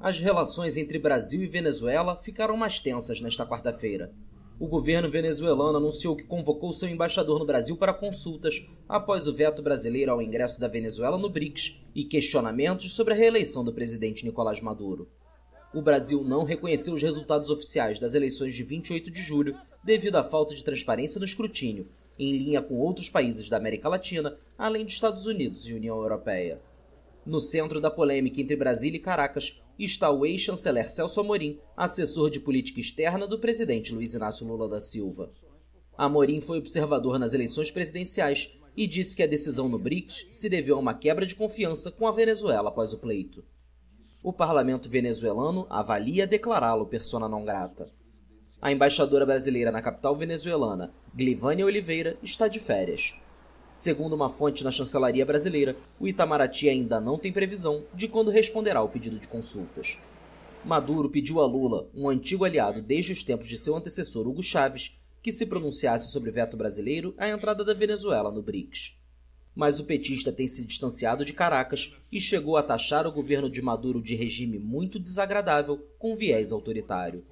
As relações entre Brasil e Venezuela ficaram mais tensas nesta quarta-feira. O governo venezuelano anunciou que convocou seu embaixador no Brasil para consultas após o veto brasileiro ao ingresso da Venezuela no BRICS e questionamentos sobre a reeleição do presidente Nicolás Maduro. O Brasil não reconheceu os resultados oficiais das eleições de 28 de julho devido à falta de transparência no escrutínio, em linha com outros países da América Latina, além de Estados Unidos e União Europeia. No centro da polêmica entre Brasília e Caracas está o ex-chanceler Celso Amorim, assessor de política externa do presidente Luiz Inácio Lula da Silva. Amorim foi observador nas eleições presidenciais e disse que a decisão no BRICS se deveu a uma quebra de confiança com a Venezuela após o pleito. O parlamento venezuelano avalia declará-lo persona não grata. A embaixadora brasileira na capital venezuelana, Glivânia Oliveira, está de férias. Segundo uma fonte na chancelaria brasileira, o Itamaraty ainda não tem previsão de quando responderá ao pedido de consultas. Maduro pediu a Lula, um antigo aliado desde os tempos de seu antecessor Hugo Chávez, que se pronunciasse sobre o veto brasileiro à entrada da Venezuela no BRICS. Mas o petista tem se distanciado de Caracas e chegou a taxar o governo de Maduro de regime muito desagradável com viés autoritário.